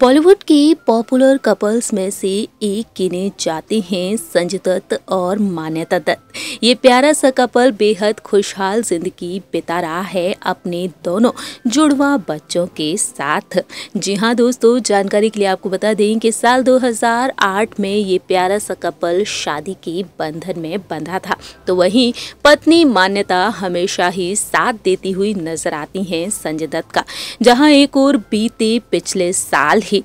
बॉलीवुड की popular couples में से एक गिने जाते हैं संजय दत्त और मान्यता दत्त ये प्यारा सा कपल बेहद खुशहाल जिंदगी बिता रहा है अपने दोनों जुड़वा बच्चों के साथ जी हाँ दोस्तों जानकारी के लिए आपको बता दें कि साल 2008 में ये प्यारा सा कपल शादी के बंधन में बंधा था तो वहीं पत्नी मान्यता हमेशा ही साथ देती हुई नजर आती हैं संजय दत्त का जहाँ एक और बीते पिछले साल hi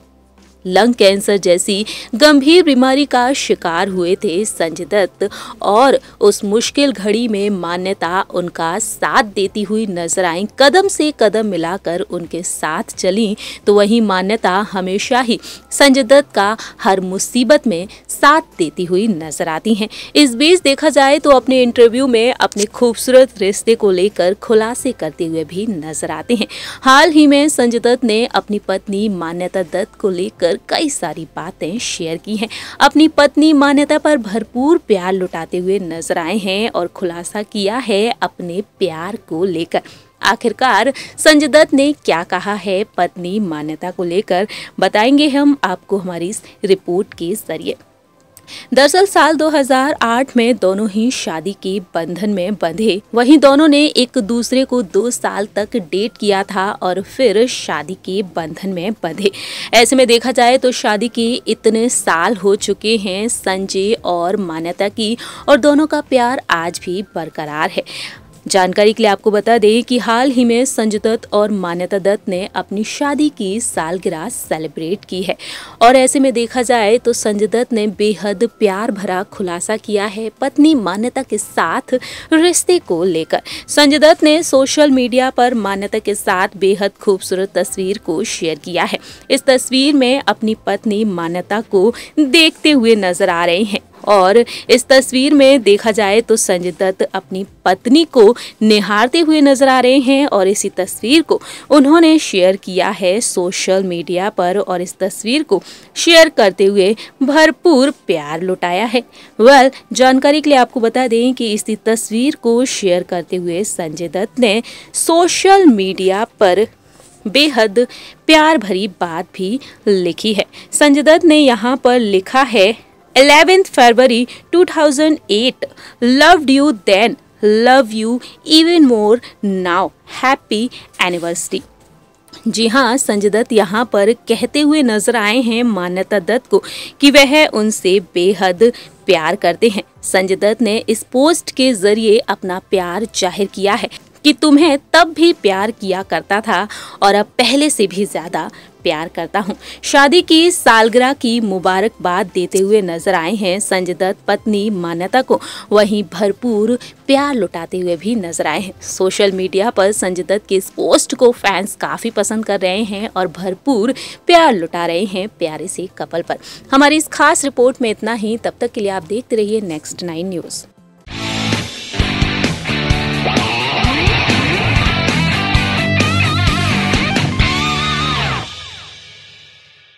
लंग कैंसर जैसी गंभीर बीमारी का शिकार हुए थे संजय दत्त और उस मुश्किल घड़ी में मान्यता उनका साथ देती हुई नजर आई कदम से कदम मिलाकर उनके साथ चली तो वही मान्यता हमेशा ही संजय दत्त का हर मुसीबत में साथ देती हुई नजर आती हैं इस बीच देखा जाए तो अपने इंटरव्यू में अपने खूबसूरत रिश्ते को लेकर खुलासे करते हुए भी नजर आते हैं हाल ही में संजय दत्त ने अपनी पत्नी मान्यता दत्त को लेकर लेकर कई सारी बातें शेयर की हैं अपनी पत्नी मान्यता पर भरपूर प्यार लुटाते हुए नजर आए हैं और खुलासा किया है अपने प्यार को लेकर आखिरकार संजय दत्त ने क्या कहा है पत्नी मान्यता को लेकर बताएंगे हम आपको हमारी इस रिपोर्ट के जरिए दरअसल साल 2008 में दोनों ही शादी के बंधन में बंधे वहीं दोनों ने एक दूसरे को दो साल तक डेट किया था और फिर शादी के बंधन में बंधे ऐसे में देखा जाए तो शादी के इतने साल हो चुके हैं संजय और मान्यता की और दोनों का प्यार आज भी बरकरार है जानकारी के लिए आपको बता दें कि हाल ही में संजय दत्त और मान्यता दत्त ने अपनी शादी की सालगिरह सेलिब्रेट की है और ऐसे में देखा जाए तो संजय दत्त ने बेहद प्यार भरा खुलासा किया है पत्नी मान्यता के साथ रिश्ते को लेकर संजय दत्त ने सोशल मीडिया पर मान्यता के साथ बेहद खूबसूरत तस्वीर को शेयर किया है इस तस्वीर में अपनी पत्नी मान्यता को देखते हुए नजर आ रहे हैं और इस तस्वीर में देखा जाए तो संजय दत्त अपनी पत्नी को निहारते हुए नजर आ रहे हैं और इसी तस्वीर को उन्होंने शेयर किया है सोशल मीडिया पर और इस तस्वीर को शेयर करते हुए भरपूर प्यार लुटाया है वेल जानकारी के लिए आपको बता दें कि इसी तस्वीर को शेयर करते हुए संजय दत्त ने सोशल मीडिया पर बेहद प्यार भरी बात भी लिखी है संजय दत्त ने यहाँ पर लिखा है 11th February 2008. Loved you then, love you even more now. Happy anniversary. जी हाँ संजय दत्त यहाँ पर कहते हुए नजर आए हैं मान्यता दत्त को कि वह उनसे बेहद प्यार करते हैं संजय दत्त ने इस पोस्ट के जरिए अपना प्यार जाहिर किया है कि तुम्हें तब भी प्यार किया करता था और अब पहले से भी ज़्यादा प्यार करता हूँ शादी की सालगिरह की मुबारकबाद देते हुए नजर आए हैं संजय दत्त पत्नी मान्यता को वहीं भरपूर प्यार लुटाते हुए भी नजर आए हैं सोशल मीडिया पर संजय दत्त के इस पोस्ट को फैंस काफ़ी पसंद कर रहे हैं और भरपूर प्यार लुटा रहे हैं प्यारे से कपल पर हमारी इस खास रिपोर्ट में इतना ही तब तक के लिए आप देखते रहिए नेक्स्ट नाइन न्यूज़